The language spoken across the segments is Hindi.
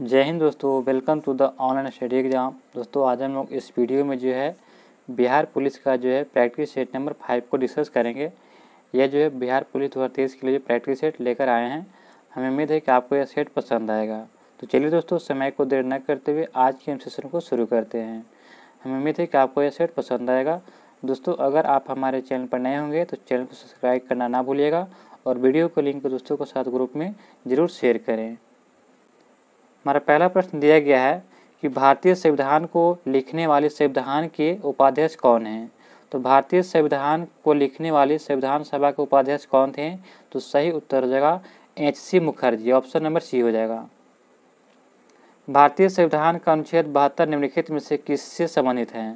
जय हिंद दोस्तों welcome to the online study exam दोस्तों आज हम लोग इस वीडियो में जो है बिहार पुलिस का जो है प्रैक्टिस सेट नंबर फाइव को डिस्कस करेंगे यह जो है बिहार पुलिस दो के लिए जो प्रैक्टिस सेट लेकर आए हैं हमें उम्मीद है कि आपको यह सेट पसंद आएगा तो चलिए दोस्तों समय को देर न करते हुए आज के हम सेशन को शुरू करते हैं हमें उम्मीद है कि आपको यह सेट पसंद आएगा दोस्तों अगर आप हमारे चैनल पर नए होंगे तो चैनल को सब्सक्राइब करना ना भूलिएगा और वीडियो को लिंक दोस्तों के साथ ग्रुप में ज़रूर शेयर करें हमारा पहला प्रश्न दिया गया है कि भारतीय संविधान को लिखने वाले संविधान के उपाध्यक्ष कौन हैं तो भारतीय संविधान को लिखने वाले संविधान सभा के उपाध्यक्ष कौन थे तो सही उत्तर हो जाएगा H C Mukherjee option number C हो जाएगा भारतीय संविधान का अनुच्छेद बहत्तर निम्नलिखित में से किससे संबंधित है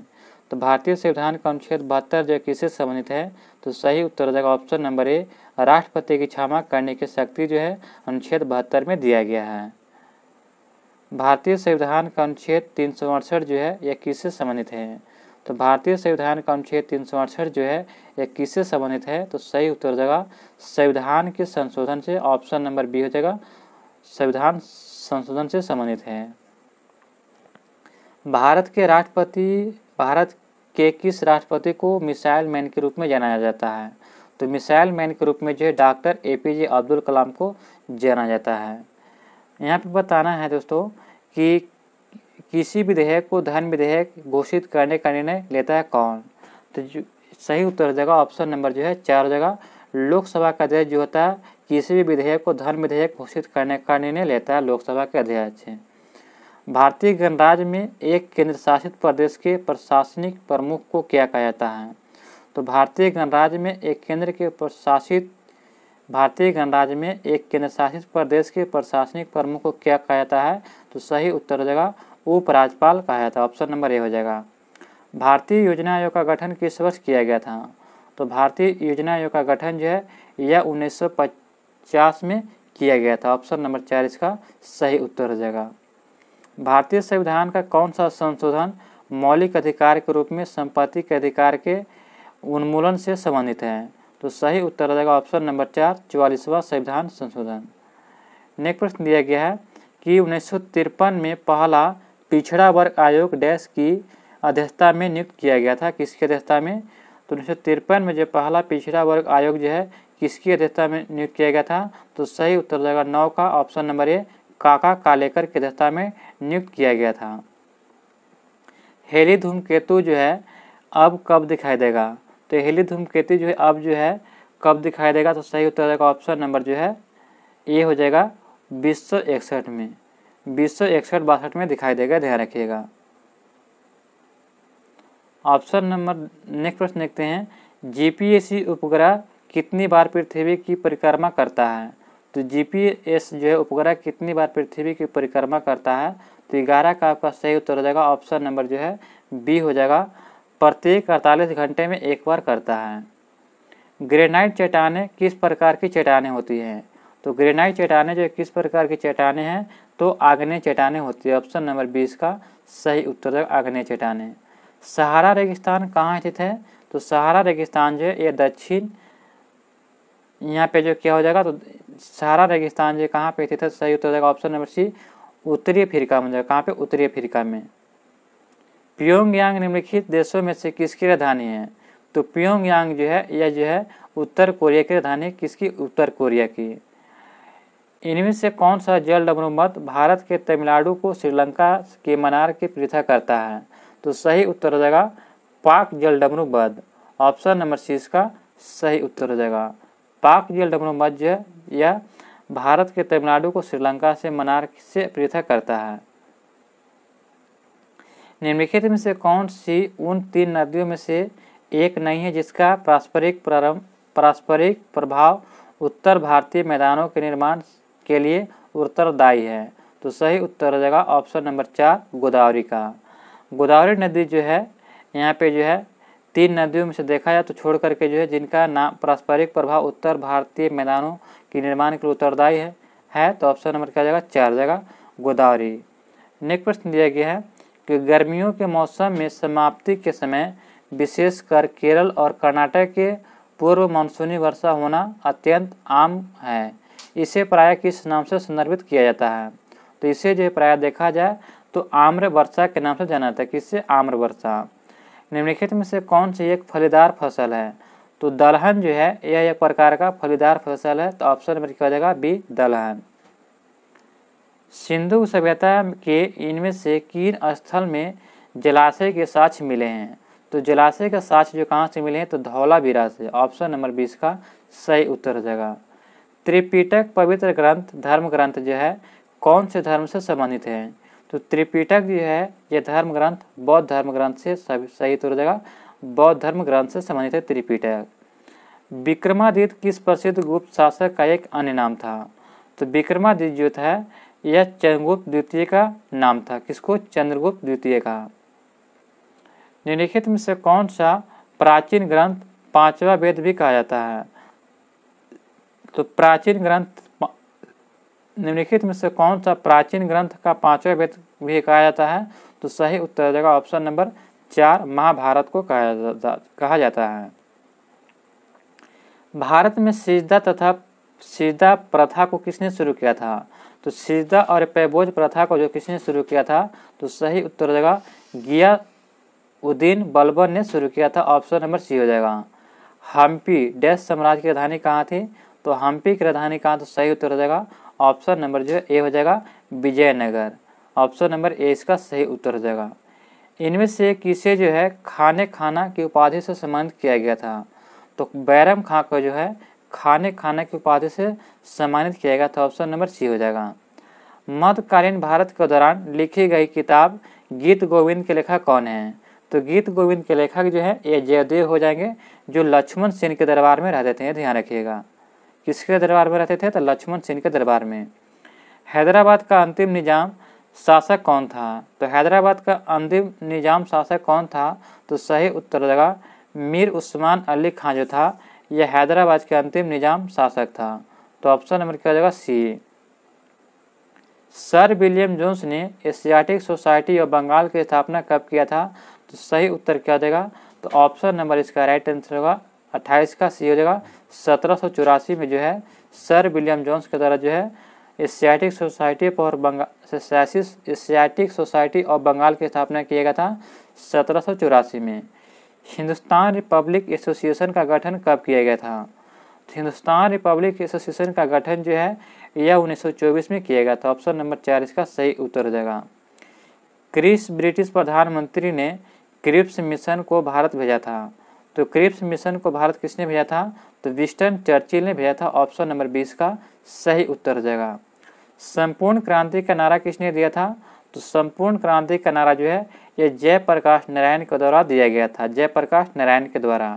तो भारतीय संविधान का अनुच्छेद बहत्तर जो किससे संबंधित है तो सही उत्तर हो जाएगा ऑप्शन नंबर ए राष्ट्रपति की क्षमा करने की शक्ति जो है अनुच्छेद बहत्तर में दिया गया है भारतीय संविधान का अनुच्छेद तीन सौ अड़सठ जो है यह किससे संबंधित है तो भारतीय संविधान का अनुच्छेद तीन सौ अड़सठ जो है यह किससे संबंधित है तो सही उत्तर हो जाएगा संविधान के संशोधन से ऑप्शन नंबर बी हो जाएगा संविधान संशोधन से संबंधित है भारत के राष्ट्रपति भारत के किस राष्ट्रपति को मिसाइल मैन के रूप में जाना जाता है तो मिसाइल मैन के रूप में जो है doctor A P J Abdul Kalam को जाना जाता है यहाँ पे बताना है दोस्तों कि किसी विधेयक को धन विधेयक घोषित करने का निर्णय लेता है कौन तो सही उत्तर जगह ऑप्शन नंबर जो है चार जगह लोकसभा का अध्यक्ष जो होता है किसी भी विधेयक को धन विधेयक घोषित करने का निर्णय लेता है लोकसभा के अध्यक्ष भारतीय गणराज्य में एक केंद्र शासित प्रदेश के प्रशासनिक प्रमुख को क्या कहा जाता है तो भारतीय गणराज्य में एक केंद्र के प्रशासित भारतीय गणराज्य में एक केंद्रशासित प्रदेश के प्रशासनिक प्रमुख को क्या कहा जाता है तो सही उत्तर हो जाएगा उपराज्यपाल कहा जाता है ऑप्शन नंबर ए हो जाएगा भारतीय योजना आयोग का गठन किस वर्ष किया गया था तो भारतीय योजना आयोग का गठन जो है यह उन्नीस में किया गया था ऑप्शन नंबर चार इसका सही उत्तर हो जाएगा भारतीय संविधान का कौन सा संशोधन मौलिक अधिकार के रूप में संपत्ति के अधिकार के उन्मूलन से संबंधित है तो सही उत्तर हो जाएगा ऑप्शन नंबर चार चौवालीसवा संविधान संशोधन नेक्स्ट प्रश्न दिया गया है कि उन्नीस में पहला पिछड़ा वर्ग आयोग डैश की अध्यक्षता में नियुक्त किया गया था किसकी अध्यक्षता में तो उन्नीस में जो पहला पिछड़ा वर्ग आयोग जो है किसकी अध्यक्षता में नियुक्त किया गया था तो सही उत्तर हो जाएगा नौ का ऑप्शन नंबर ए काका कालेकर की अध्यक्षता में नियुक्त किया गया था हेली धूम केतु जो है अब कब दिखाई देगा तो हेली धूमकेतु तो जो है अब जो है कब दिखाई देगा तो सही उत्तर का ऑप्शन नंबर जो है ए हो जाएगा बीस सौ इकसठ में बीस सौ इकसठ बासठ में दिखाई देगा ध्यान रखिएगा ऑप्शन नंबर नेक्स्ट प्रश्न देखते हैं जीपीएससी उपग्रह कितनी बार पृथ्वी की परिक्रमा करता है तो जीपीएस जो है उपग्रह कितनी बार पृथ्वी की परिक्रमा करता है तो ग्यारह का आपका सही उत्तर हो जाएगा ऑप्शन नंबर जो है बी हो जाएगा प्रत्येक अड़तालीस घंटे में एक बार करता है ग्रेनाइट चट्टानें किस प्रकार की चट्टानें होती हैं तो ग्रेनाइट चट्टानें जो किस प्रकार की चट्टानें हैं तो आग्नेय चट्टानें होती है ऑप्शन नंबर बीस का सही उत्तर है आग्नेय चट्टानें सहारा रेगिस्तान कहाँ स्थित है तो सहारा रेगिस्तान जो है ये दक्षिण यहाँ पे जो क्या हो जाएगा तो सहारा रेगिस्तान जो कहाँ पे स्थित है सही उत्तर हो जाएगा ऑप्शन नंबर सी उत्तरी अफ्रीका में जाएगा कहाँ पे उत्तरी अफ्रीका में प्योंगयांग निम्नलिखित देशों में से किसकी राजधानी है तो प्योंगयांग जो है यह जो है उत्तर कोरिया की राजधानी किसकी उत्तर कोरिया की इनमें से कौन सा जल डबनुमत भारत के तमिलनाडु को श्रीलंका के मनार की पृथक करता है तो सही उत्तर हो जाएगा पाक जल डबनुबद ऑप्शन नंबर सी इसका सही उत्तर हो जाएगा पाक जल डबनुबद जो यह भारत के तमिलनाडु को श्रीलंका से मनार से पृथक करता है निम्नलिखित में से कौन सी उन तीन नदियों में से एक नहीं है जिसका पारस्परिक प्रारंभ पारस्परिक प्रभाव उत्तर भारतीय मैदानों के निर्माण के लिए उत्तरदायी है तो सही उत्तर हो जाएगा ऑप्शन नंबर चार गोदावरी का गोदावरी नदी जो है यहाँ पे जो है तीन नदियों में से देखा जाए तो छोड़ करके जो है जिनका नाम पारस्परिक प्रभाव उत्तर भारतीय मैदानों के निर्माण के लिए उत्तरदायी है है तो ऑप्शन नंबर क्या जाएगा चार जगह गोदावरी नेक्स्ट प्रश्न दिया गया है कि गर्मियों के मौसम में समाप्ति के समय विशेषकर केरल और कर्नाटक के पूर्व मानसूनी वर्षा होना अत्यंत आम है इसे प्राय किस नाम से संदर्भित किया जाता है तो इसे जो प्राय देखा जाए तो आम्र वर्षा के नाम से जाना जाता है किससे आम्र वर्षा निम्नलिखित में से कौन सी एक फलीदार फसल है तो दलहन जो है यह एक प्रकार का फलीदार फसल है तो ऑप्शन नंबर क्या हो जाएगा बी दलहन सिंधु सभ्यता के इनमें से किन स्थल में जलाशय के साक्ष मिले हैं तो जलाशय का साक्ष जो कहाँ से मिले हैं तो धौलावीरा से ऑप्शन नंबर बीस का सही उत्तर हो जाएगा त्रिपिटक पवित्र ग्रंथ धर्म ग्रंथ जो है कौन से धर्म से संबंधित है तो त्रिपिटक जो है ये धर्म ग्रंथ बौद्ध धर्म ग्रंथ से सही उत्तर हो जाएगा बौद्ध धर्म ग्रंथ से संबंधित है त्रिपिटक विक्रमादित्य किस प्रसिद्ध गुप्त शासक का एक अन्य नाम था तो विक्रमादित्य जो था यह चंद्रगुप्त द्वितीय का नाम था किसको चंद्रगुप्त द्वितीय का निम्नलिखित में से कौन सा प्राचीन ग्रंथ पांचवा वेद भी कहा जाता है तो प्राचीन ग्रंथ निम्नलिखित में से कौन सा प्राचीन ग्रंथ का पांचवा वेद भी कहा जाता है तो सही उत्तर हो जाएगा ऑप्शन नंबर चार महाभारत को कहा जाता कहा जाता है भारत में सीधा तथा सीधा प्रथा को किसने शुरू किया था तो सीधा और पैबोज प्रथा को जो किसने शुरू किया था तो सही उत्तर हो जाएगा गिया उद्दीन बलबन ने शुरू किया था ऑप्शन नंबर सी हो जाएगा हम्पी डैश साम्राज्य की राजधानी कहाँ थी तो हम्पी की राजधानी कहाँ तो सही उत्तर हो जाएगा ऑप्शन नंबर जो ए हो जाएगा विजयनगर ऑप्शन नंबर ए इसका सही उत्तर हो जाएगा इनमें से किसे जो है खाने खाना की उपाधि से संबंध किया गया था तो बैरम खां को जो है खाने खाना की उपाधि से सम्मानित किया गया था ऑप्शन नंबर सी हो जाएगा मध्यकालीन भारत के दौरान लिखी गई किताब गीत गोविंद के लेखक कौन है तो गीत गोविंद के लेखक जो है ये जयदेव हो जाएंगे जो लक्ष्मण सिंह के दरबार में रहते थे ध्यान रखिएगा किसके दरबार में रहते थे तो लक्ष्मण सिंह के दरबार में हैदराबाद का अंतिम निज़ाम शासक कौन था तो हैदराबाद का अंतिम निज़ाम शासक कौन था तो सही उत्तर लगा मीर उस्मान अली खान जो था यह हैदराबाद के अंतिम निज़ाम शासक था तो ऑप्शन नंबर क्या हो जाएगा सी सर विलियम जोन्स ने एशियाटिक सोसाइटी ऑफ बंगाल की स्थापना कब किया था तो सही उत्तर क्या हो जाएगा तो ऑप्शन नंबर इसका राइट आंसर होगा अट्ठाईस का सी हो जाएगा सत्रह में जो है सर विलियम जोन्स के द्वारा जो है एशियाटिक सोसाइटी और Bengal Asiatic Society of Bengal की स्थापना किया गया था सत्रह में हिंदुस्तान रिपब्लिक एसोसिएशन का गठन कब किया गया था तो हिंदुस्तान रिपब्लिक एसोसिएशन का गठन जो है यह 1924 में किया गया था ऑप्शन नंबर चार इसका सही उत्तर हो जाएगा क्रिप्स ब्रिटिश प्रधानमंत्री ने क्रिप्स मिशन को भारत भेजा था तो क्रिप्स मिशन को भारत किसने भेजा था तो विस्टन चर्चिल ने भेजा था ऑप्शन नंबर बीस का सही उत्तर हो जाएगा संपूर्ण क्रांति का नारा किसने दिया था तो संपूर्ण क्रांति का नारा जो है ये जयप्रकाश नारायण के द्वारा दिया गया था जयप्रकाश नारायण के द्वारा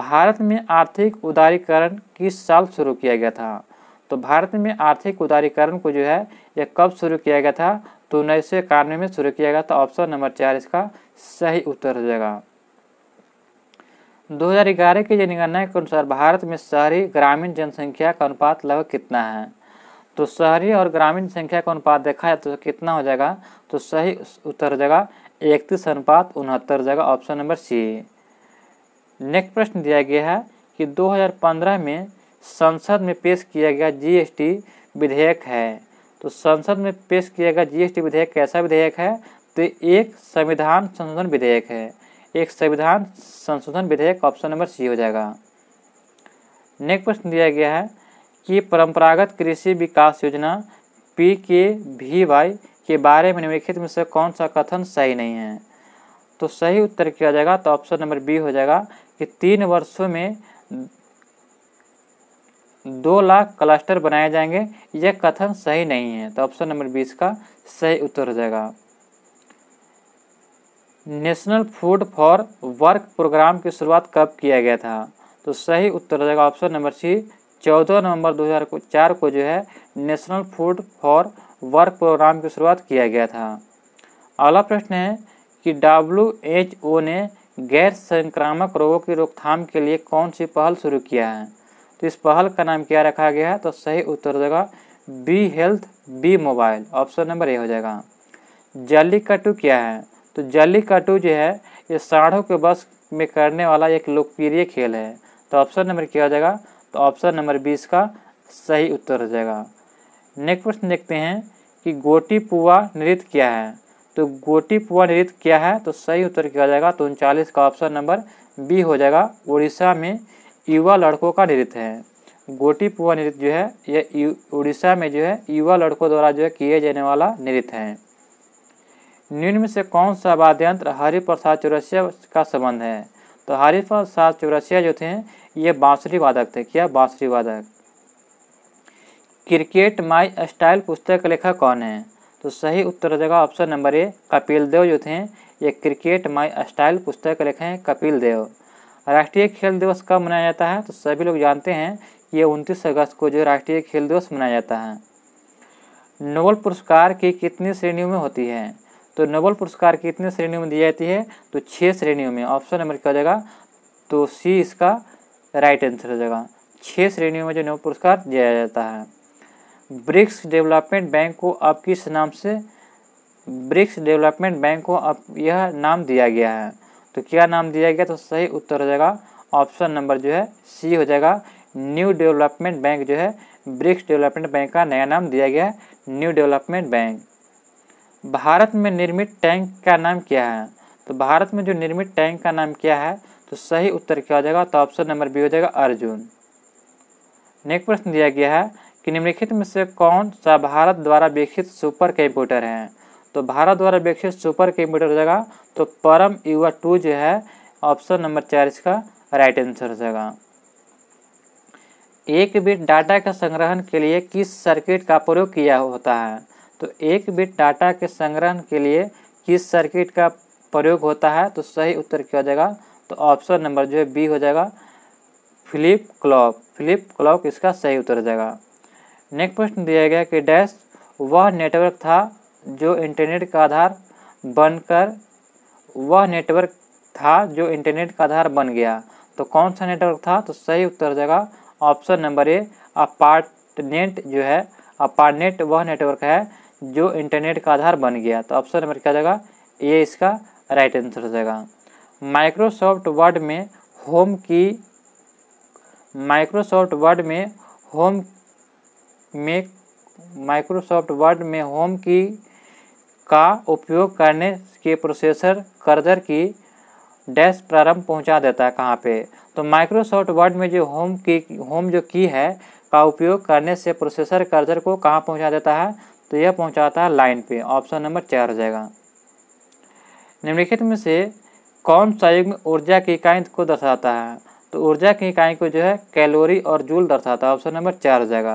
भारत में आर्थिक उदारीकरण किस साल शुरू किया गया था तो भारत में आर्थिक उदारीकरण को जो है यह कब शुरू किया गया था तो उन्नीस सौ इक्यानवे में शुरू किया गया था ऑप्शन नंबर चार इसका सही उत्तर हो जाएगा 2011 की जनगणना के अनुसार भारत में शहरी ग्रामीण जनसंख्या का अनुपात लगभग कितना है तो शहरी और ग्रामीण संख्या का अनुपात देखा जाए तो कितना हो जाएगा तो सही उत्तर हो जाएगा इकतीस अनुपात उनहत्तर जगह ऑप्शन नंबर सी नेक्स्ट प्रश्न दिया गया है कि 2015 में संसद में पेश किया गया जीएसटी विधेयक है तो संसद में पेश किया गया जीएसटी विधेयक कैसा विधेयक है तो एक संविधान संशोधन विधेयक है एक संविधान संशोधन विधेयक ऑप्शन नंबर सी हो जाएगा नेक्स्ट प्रश्न दिया गया है कि परंपरागत कृषि विकास योजना पी के वी वाई के बारे में निम्नलिखित में से कौन सा कथन सही नहीं है तो सही उत्तर किया जाएगा तो ऑप्शन नंबर बी हो जाएगा कि तीन वर्षों में दो लाख क्लस्टर बनाए जाएंगे यह कथन सही नहीं है तो ऑप्शन नंबर बीस का सही उत्तर हो जाएगा national food for work programme की शुरुआत कब किया गया था तो सही उत्तर हो जाएगा ऑप्शन नंबर सी चौदह नवंबर 2004 को जो है national food for work programme की शुरुआत किया गया था अगला प्रश्न है कि डब्ल्यू एच ओ ने गैर संक्रामक रोगों की रोकथाम के लिए कौन सी पहल शुरू किया है तो इस पहल का नाम क्या रखा गया है तो सही उत्तर देगा B health B mobile option number A हो जाएगा कटू क्या है तो कटू जो है ये साढ़ों के बस में करने वाला एक लोकप्रिय खेल है तो ऑप्शन नंबर क्या हो जाएगा तो ऑप्शन नंबर बीस का सही उत्तर हो जाएगा नेक्स्ट प्रश्न देखते हैं कि गोटी पुआ नृत्य क्या है तो गोटी पुआ नृत्य क्या है तो सही उत्तर किया जाएगा तो उनचालीस का ऑप्शन नंबर बी हो जाएगा उड़ीसा में युवा लड़कों का नृत्य है गोटी पुआ नृत्य जो है यह उड़ीसा में जो है युवा लड़कों द्वारा जो है किए जाने वाला नृत्य है निम्न में से कौन सा वाद्यंत्र हरिप्रसाद चौरसिया का संबंध है तो हरिप्रसाद चौरसिया जो थे ये बांसुरी वादक थे क्या बांसुरी वादक क्रिकेट माई स्टाइल पुस्तक का लेखक कौन है तो सही उत्तर हो जाएगा option number A Kapil Dev जो थे ये क्रिकेट माई स्टाइल पुस्तक का लेखक हैं कपिल देव राष्ट्रीय खेल दिवस कब मनाया जाता है तो सभी लोग जानते हैं कि ये उनतीस अगस्त को जो राष्ट्रीय खेल दिवस मनाया जाता है नोबल पुरस्कार की कितनी श्रेणियों में होती है तो नोबल पुरस्कार कितनी श्रेणियों में दी जाती है तो छः श्रेणियों में ऑप्शन नंबर क्या हो जाएगा तो सी इसका राइट आंसर हो जाएगा छः श्रेणियों में जो नोबल पुरस्कार दिया जाता है ब्रिक्स डेवलपमेंट बैंक को अब किस नाम से ब्रिक्स डेवलपमेंट बैंक को अब यह नाम दिया गया है तो क्या नाम दिया गया तो सही उत्तर हो जाएगा ऑप्शन नंबर जो है सी हो जाएगा न्यू डेवलपमेंट बैंक जो है ब्रिक्स डेवलपमेंट बैंक का नया नाम दिया गया है न्यू डेवलपमेंट बैंक भारत में निर्मित टैंक का नाम क्या है तो भारत में जो निर्मित टैंक का नाम क्या है तो सही उत्तर क्या हो जाएगा तो ऑप्शन नंबर बी हो जाएगा अर्जुन नेक्स्ट प्रश्न दिया गया है कि निम्नलिखित में से कौन सा भारत द्वारा विकसित सुपर कंप्यूटर है तो भारत द्वारा विकसित सुपर कंप्यूटर हो जाएगा तो परम युवा टू जो है ऑप्शन नंबर चार इसका राइट आंसर हो जाएगा एक बिट डाटा के संग्रहण के लिए किस सर्किट का प्रयोग किया होता है तो एक बिट डाटा के संग्रहण के लिए किस सर्किट का प्रयोग होता है तो सही उत्तर क्या हो जाएगा तो ऑप्शन नंबर जो है बी हो जाएगा फ्लिप क्लॉक फ्लिप क्लॉक इसका सही उत्तर हो जाएगा नेक्स्ट प्रश्न दिया गया कि डैश वह नेटवर्क था जो इंटरनेट का आधार बनकर वह नेटवर्क था जो इंटरनेट का आधार बन गया तो कौन सा नेटवर्क था तो सही उत्तर हो जाएगा ऑप्शन नंबर ए अपार्टनेट जो है अपार्टनेट वह नेटवर्क है जो इंटरनेट का आधार बन गया तो ऑप्शन नंबर क्या हो जाएगा ये इसका राइट आंसर हो जाएगा माइक्रोसॉफ्ट वर्ड में होम की माइक्रोसॉफ्ट वर्ड में होम में माइक्रोसॉफ्ट वर्ड में होम की का उपयोग करने के प्रोसेसर कर्जर की डैश प्रारंभ पहुंचा देता है कहाँ पे तो माइक्रोसॉफ्ट वर्ड में जो होम की होम जो की है का उपयोग करने से प्रोसेसर कर्जर को कहाँ पहुंचा देता है तो यह पहुंचाता है लाइन पे ऑप्शन नंबर चार हो जाएगा निम्नलिखित में से कौन सा युग्म ऊर्जा की इकाई को दर्शाता है तो ऊर्जा की इकाई को जो है कैलोरी और जूल दर्शाता है ऑप्शन नंबर चार हो जाएगा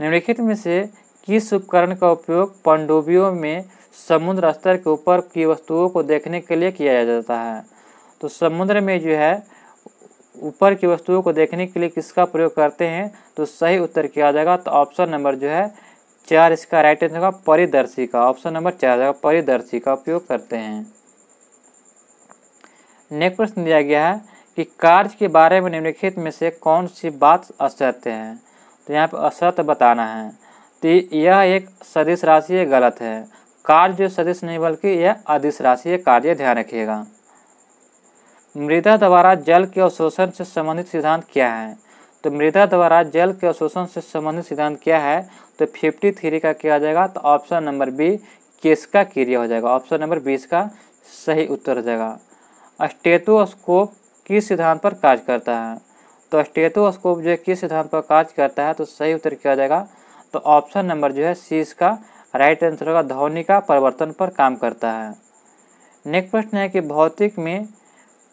निम्नलिखित में से किस उपकरण का उपयोग पंडुबियों में समुद्र स्तर के ऊपर की वस्तुओं को देखने के लिए किया जाता है तो समुद्र में जो है ऊपर की वस्तुओं को देखने के लिए किसका प्रयोग करते हैं तो सही उत्तर किया जाएगा तो ऑप्शन नंबर जो है चार इसका राइट आंसर होगा परिदर्शी का ऑप्शन नंबर चार जाएगा परिदर्शी का उपयोग करते हैं नेक्स्ट प्रश्न दिया गया है कि कार्य के बारे में निम्नलिखित में से कौन सी बात असत्य है तो यहाँ पर असत्य बताना है तो यह एक सदिश राशि गलत है कार्य जो सदिश नहीं बल्कि यह अधिस राशि कार्य ध्यान रखिएगा मृदा द्वारा जल के अवशोषण से संबंधित सिद्धांत क्या है तो मृदा द्वारा जल के अवशोषण से संबंधित सिद्धांत क्या है तो फिफ्टी थ्री का किया जाएगा तो ऑप्शन नंबर बी किसका क्रिया हो जाएगा ऑप्शन नंबर बीस का सही उत्तर हो जाएगा स्टेटोस्कोप किस सिद्धांत पर कार्य करता है तो स्टेटोस्कोप जो है किस सिद्धांत पर कार्य करता है तो सही उत्तर किया जाएगा तो ऑप्शन नंबर जो है सी इसका राइट आंसर होगा ध्वनि का परिवर्तन पर काम करता है नेक्स्ट प्रश्न है कि भौतिक में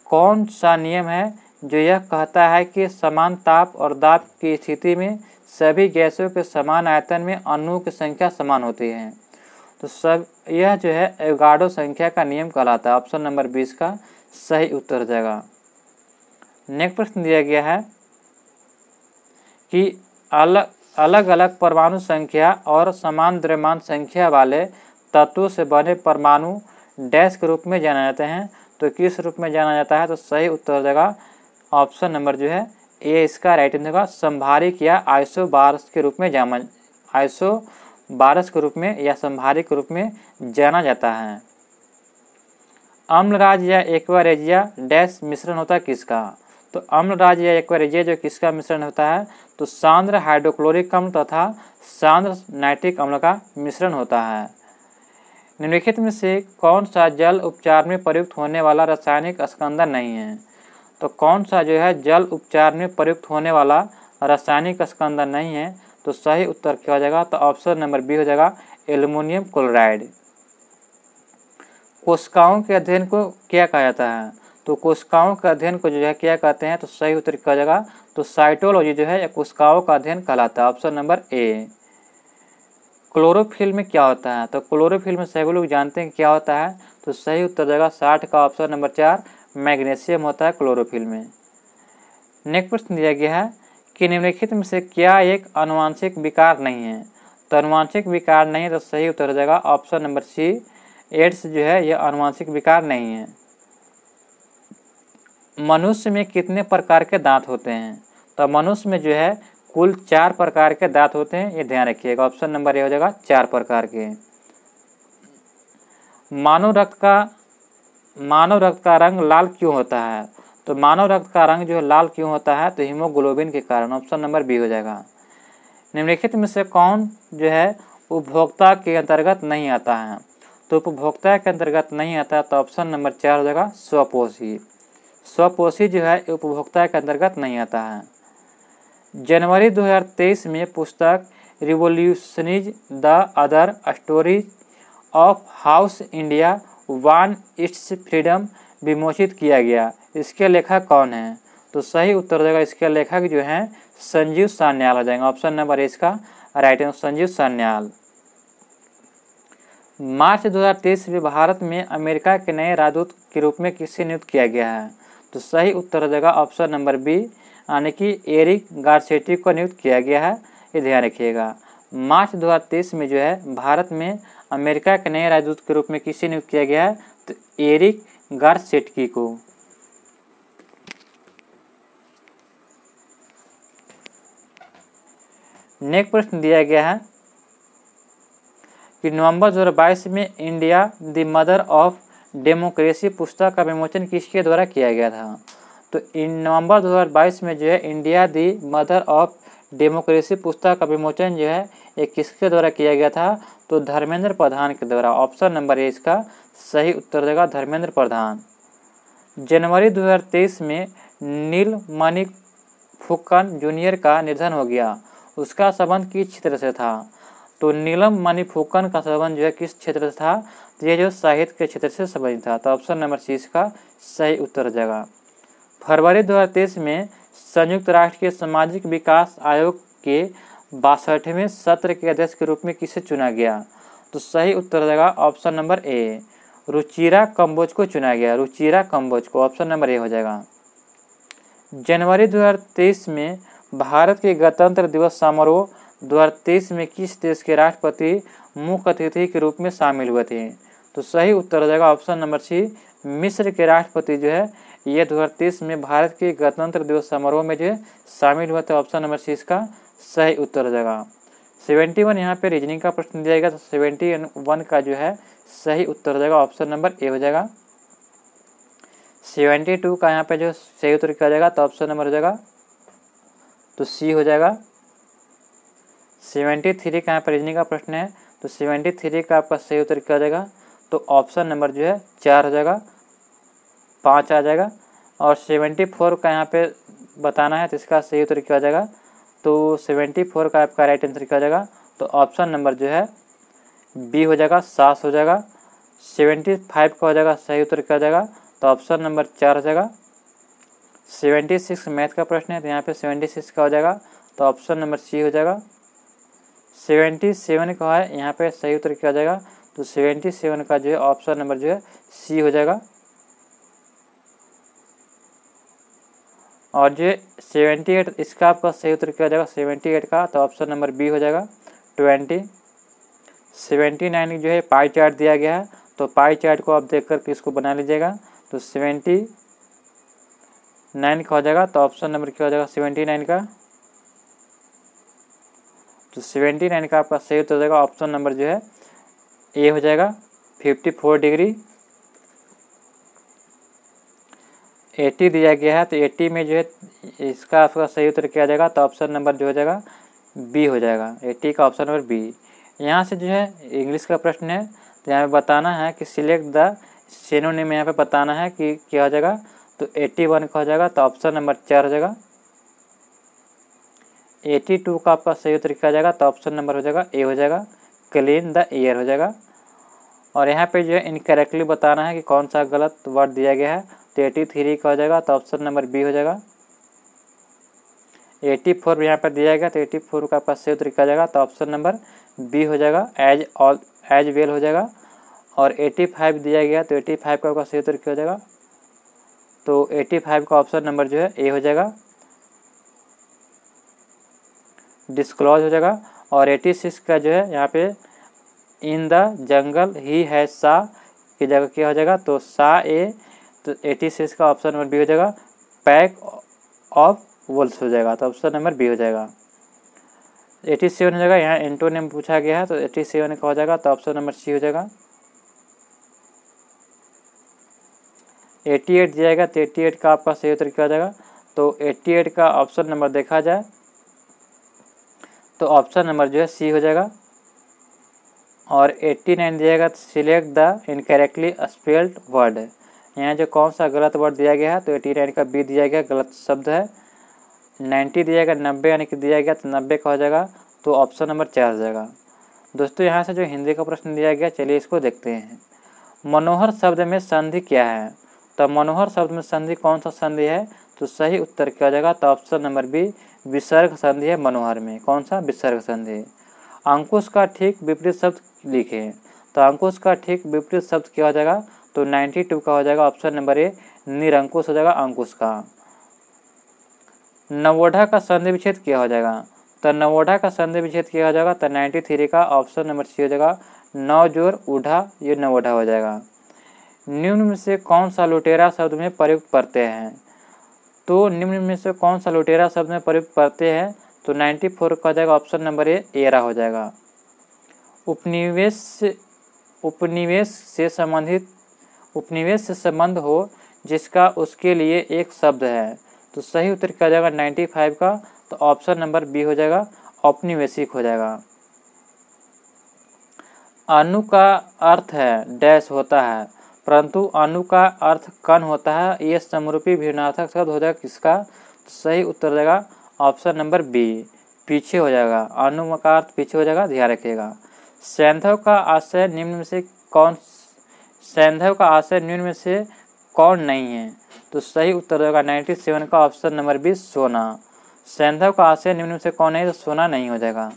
कौन सा नियम है जो यह कहता है कि समान ताप और दाब की स्थिति में सभी गैसों के समान आयतन में अणु की संख्या समान होती है तो सब यह जो है एगार्डो संख्या का नियम कहलाता है ऑप्शन नंबर बीस का सही उत्तर हो जाएगा नेक्स्ट प्रश्न दिया गया है कि अलग अलग अलग परमाणु संख्या और समान द्रव्यमान संख्या वाले तत्वों से बने परमाणु डैश के रूप में जाना जाते हैं तो किस रूप में जाना जाता है तो सही उत्तर हो जाएगा ऑप्शन नंबर जो है ए इसका राइट आंसर होगा संभारिक या आइसो बारस के रूप में जाना आइसो बारस के रूप में या संभारिक के रूप में जाना जाता है अम्लराज या एक्वारेजिया डैश मिश्रण होता है किसका तो अम्लराज या एक्वारेजिया जो किसका मिश्रण होता है तो सांद्र हाइड्रोक्लोरिक अम्ल तथा सांद्र नाइट्रिक अम्ल का मिश्रण होता है निम्नलिखित में से कौन सा जल उपचार में प्रयुक्त होने वाला रासायनिक स्कंदन नहीं है तो कौन सा जो है जल उपचार में प्रयुक्त होने वाला रासायनिक स्कंदन नहीं है तो सही उत्तर क्या हो जाएगा तो ऑप्शन नंबर बी हो जाएगा एल्युमिनियम क्लोराइड कोशिकाओं के अध्ययन को क्या कहा जाता है तो कोशिकाओं के अध्ययन को जो है क्या कहते हैं तो सही उत्तर कहा जाएगा तो साइटोलॉजी जो है कोशिकाओं का अध्ययन कहलाता है ऑप्शन नंबर ए क्लोरोफिल में क्या होता है तो क्लोरोफिल में सभी लोग जानते हैं क्या होता है तो सही उत्तर जाएगा साठ का ऑप्शन नंबर चार मैग्नेशियम होता है क्लोरोफिल में नेक्स्ट प्रश्न दिया गया है कि निम्नलिखित में से क्या एक अनुवांशिक विकार नहीं है तो अनुवांशिक विकार नहीं है तो सही उत्तर हो जाएगा ऑप्शन नंबर सी एड्स जो है यह अनुवांशिक विकार नहीं है मनुष्य में कितने प्रकार के दांत होते हैं तो मनुष्य में जो है कुल चार प्रकार के दांत होते हैं ये ध्यान रखिएगा ऑप्शन नंबर ए हो जाएगा चार प्रकार के मानव रक्त का मानव रक्त का रंग लाल क्यों होता है तो मानव रक्त का रंग जो है लाल क्यों होता है तो हीमोग्लोबिन के कारण ऑप्शन नंबर बी हो जाएगा निम्नलिखित में से कौन जो है उपभोक्ता के अंतर्गत नहीं आता है तो उपभोक्ता के अंतर्गत नहीं आता तो ऑप्शन नंबर चार हो जाएगा स्वपोषी स्वपोषी जो है उपभोक्ता के अंतर्गत नहीं आता है जनवरी 2023 में पुस्तक revolutionaries the other stories of how India won its freedom विमोचित किया गया इसके लेखक कौन है तो सही उत्तर हो जाएगा इसके लेखक जो हैं संजीव सान्याल हो जाएंगे ऑप्शन नंबर इसका राइट संजीव सान्याल मार्च 2023 में भारत में अमेरिका के नए राजदूत के रूप में किसे नियुक्त किया गया है तो सही उत्तर जगह ऑप्शन नंबर बी यानी कि एरिक गार्सेटी को नियुक्त किया गया है ये ध्यान रखिएगा मार्च 2023 में जो है भारत में अमेरिका के नए राजदूत के रूप में किसे नियुक्त किया गया है तो एरिक गार्सेटकी को नेक्स्ट प्रश्न दिया गया है कि नवंबर 2022 में India the mother of democracy पुस्तक का विमोचन किसके द्वारा किया गया था तो इन नवंबर 2022 में जो है India the mother of democracy पुस्तक का विमोचन जो है ये किसके द्वारा किया गया था तो धर्मेंद्र प्रधान के द्वारा ऑप्शन नंबर ए इसका सही उत्तर देगा धर्मेंद्र प्रधान जनवरी 2023 में नील मणिक फुकन जूनियर का निधन हो गया उसका संबंध किस क्षेत्र से था तो नीलम मणिफूकन का संबंध जो है किस क्षेत्र से था तो ये जो साहित्य के क्षेत्र से संबंधित था तो ऑप्शन नंबर सी इसका सही उत्तर हो जाएगा फरवरी दो में संयुक्त राष्ट्र के सामाजिक विकास आयोग के बासठवें सत्र के अध्यक्ष के रूप में किसे चुना गया तो सही उत्तर देगा option number A Ruchira Kamboj को चुना गया रुचिरा कम्बोज को ऑप्शन नंबर ए हो जाएगा जनवरी 2023 में भारत के गणतंत्र दिवस समारोह 2023 में किस देश के राष्ट्रपति मुख्य अतिथि के रूप में शामिल हुए थे तो सही उत्तर हो जाएगा ऑप्शन नंबर छः मिस्र के राष्ट्रपति जो है ये दो में भारत के गणतंत्र दिवस समारोह में जो है शामिल हुए थे ऑप्शन नंबर सी इसका सही उत्तर हो जाएगा सेवेंटी वन यहाँ पे रीजनिंग का प्रश्न दिया जाएगा तो सेवेंटी वन का जो है सही उत्तर हो जाएगा ऑप्शन नंबर ए हो जाएगा सेवेंटी टू का यहाँ पे जो सही उत्तर किया जाएगा तो ऑप्शन नंबर हो जाएगा तो सी हो जाएगा सेवेंटी थ्री का यहाँ पर रीजनिंग का प्रश्न है तो सेवेंटी थ्री का आपका सही उत्तर क्या हो जाएगा तो ऑप्शन नंबर जो है चार हो जाएगा पाँच आ जाएगा और सेवेंटी फोर का यहाँ पे बताना है तो इसका सही उत्तर क्या हो जाएगा तो सेवेंटी फोर का आपका राइट आंसर क्या हो जाएगा तो ऑप्शन नंबर जो है बी हो जाएगा सास हो जाएगा सेवेंटी फाइव का हो जाएगा सही उत्तर क्या हो जाएगा तो ऑप्शन नंबर चार हो जाएगा सेवेंटी सिक्स मैथ का प्रश्न है तो यहाँ पे सेवेंटी सिक्स का हो जाएगा तो ऑप्शन नंबर सी हो जाएगा सेवेंटी सेवन का है यहाँ पे सही उत्तर क्या जाएगा तो सेवेंटी सेवन का जो है ऑप्शन नंबर जो है सी हो जाएगा और जो सेवेंटी एट इसका आपका सही उत्तर क्या हो जाएगा सेवेंटी एट का तो ऑप्शन नंबर बी हो जाएगा ट्वेंटी सेवेंटी नाइन जो है पाई चार्ट दिया गया है तो पाई चार्ट को आप देख करके इसको बना लीजिएगा तो सेवेंटी नाइन का हो जाएगा तो ऑप्शन नंबर क्या हो जाएगा सेवेंटी नाइन का तो सेवेंटी नाइन का आपका सही उत्तर हो जाएगा ऑप्शन नंबर जो है ए हो जाएगा फिफ्टी फोर डिग्री एटी दिया गया है तो एटी में जो है इसका आपका सही उत्तर किया जाएगा तो ऑप्शन नंबर जो हो जाएगा बी हो जाएगा एटी का ऑप्शन नंबर बी यहाँ से जो है इंग्लिश का प्रश्न है तो यहाँ पर बताना है कि सिलेक्ट द सेनोनिम यहाँ पे बताना है कि क्या हो जाएगा तो एट्टी वन का हो जाएगा तो ऑप्शन नंबर चार हो जाएगा एटी टू का आपका सही उत्तर क्या तो हो जाएगा तो ऑप्शन नंबर हो जाएगा ए हो जाएगा क्लीन द एयर हो जाएगा और यहाँ पे जो है इनकरेक्टली बताना है कि कौन सा गलत वर्ड दिया गया है तो एटी थ्री का हो जाएगा तो ऑप्शन नंबर बी हो जाएगा एटी फोर यहाँ पर दिया गया तो एटी फोर का आपका सही उत्तर क्या तो हो जाएगा तो ऑप्शन नंबर बी हो जाएगा एज ऑल एज वेल हो जाएगा और एटी फाइव दिया गया तो एटी फाइव का आपका सही उत्तर क्या हो जाएगा तो एटी फाइव का ऑप्शन नंबर जो है ए हो जाएगा डिस्क्लोज हो जाएगा और एटी सिक्स का जो है यहाँ पे इन द जंगल ही है सा की जगह क्या हो जाएगा तो सा ए तो एटी सिक्स का ऑप्शन नंबर बी हो जाएगा पैक ऑफ वुल्स हो जाएगा तो ऑप्शन नंबर बी हो जाएगा एटी सेवन हो जाएगा यहाँ एंटो नेम पूछा गया है तो एटी सेवन का हो जाएगा तो ऑप्शन नंबर सी हो जाएगा एटी एट जाएगा तो एटी एट का आपका सही उत्तर क्या हो जाएगा तो एट्टी एट का ऑप्शन नंबर देखा जाए तो ऑप्शन नंबर जो है सी हो जाएगा और 89 दिया select the incorrectly spelled word यहाँ जो कौन सा गलत वर्ड दिया गया है तो 89 का बी दिया गया गलत शब्द है 90 दिया गया नब्बे यानी कि दिया गया तो नब्बे का हो जाएगा तो ऑप्शन नंबर चार हो जाएगा दोस्तों यहाँ से जो हिंदी का प्रश्न दिया गया चलिए इसको देखते हैं मनोहर शब्द में संधि क्या है तो मनोहर शब्द में संधि कौन सा संधि है तो सही उत्तर क्या हो जाएगा तो ऑप्शन नंबर बी विसर्ग संधि है मनोहर में कौन सा विसर्ग संधि अंकुश का ठीक विपरीत शब्द लिखें तो अंकुश का ठीक विपरीत शब्द क्या हो जाएगा तो नाइन्टी टू का हो जाएगा ऑप्शन नंबर ए निरंकुश हो जाएगा अंकुश का नवोढ़ा का संधि विच्छेद क्या हो जाएगा तो नवोढ़ा का संधि विच्छेद क्या हो जाएगा तो नाइन्टी थ्री का ऑप्शन नंबर सी हो जाएगा नौ जोर उढ़ा ये नवोढ़ा हो जाएगा निम्न में से कौन सा लुटेरा शब्द में प्रयुक्त पड़ते हैं तो निम्न में से कौन सा लुटेरा शब्द में प्रयुक्त करते हैं तो 94 का जाएगा ऑप्शन नंबर ए एरा हो जाएगा उपनिवेश उपनिवेश से संबंधित उपनिवेश से संबंध हो जिसका उसके लिए एक शब्द है तो सही उत्तर क्या जाएगा जाएगा 95 का तो ऑप्शन नंबर बी हो जाएगा औपनिवेशिक हो जाएगा अनु का अर्थ है डैश होता है परंतु अनु का अर्थ कण होता है ये समरूपी भिन्नार्थक शब्द हो जाएगा किसका सही उत्तर देगा ऑप्शन नंबर बी पीछे हो जाएगा अनु का अर्थ पीछे हो जाएगा ध्यान रखिएगा सैंधव का आशय निम्न में से कौन सैंधव का आशय निम्न में से कौन नहीं है तो सही उत्तर होगा नाइन्टी सेवन का ऑप्शन नंबर बी सोना सैंधव का आशय निम्न में से कौन है तो सोना नहीं हो जाएगा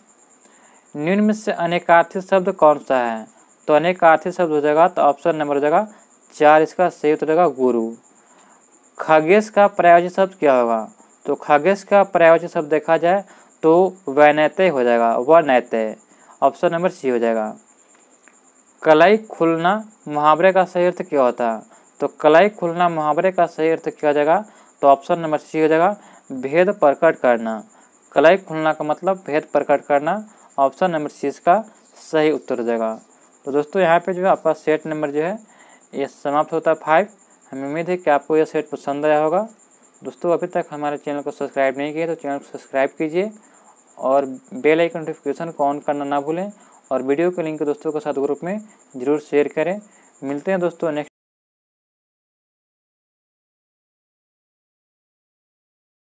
निम्न में से अनेकार्थी शब्द कौन सा है तो अनेक आर्थिक शब्द हो जाएगा तो ऑप्शन नंबर हो जाएगा चार इसका सही उत्तर होगा गुरु खगेश का प्रायोजित शब्द क्या होगा तो खगेश का प्रायोजित शब्द देखा जाए तो वैनैत्य हो जाएगा व नैत्य ऑप्शन नंबर सी हो जाएगा कलाई खुलना मुहावरे का सही अर्थ क्या होता तो कलाई खुलना मुहावरे का सही अर्थ क्या हो जाएगा तो ऑप्शन नंबर सी हो जाएगा भेद प्रकट करना कलाई खुलना का मतलब भेद प्रकट करना ऑप्शन नंबर सी इसका सही उत्तर हो जाएगा तो दोस्तों यहाँ पे जो है आपका सेट नंबर जो है ये समाप्त होता है फाइव हमें उम्मीद है कि आपको यह सेट पसंद आया होगा दोस्तों अभी तक हमारे चैनल को सब्सक्राइब नहीं किया तो चैनल को सब्सक्राइब कीजिए और बेल आइकन नोटिफिकेशन को ऑन करना ना भूलें और वीडियो के लिंक दोस्तों के साथ ग्रुप में ज़रूर शेयर करें मिलते हैं दोस्तों नेक्स्ट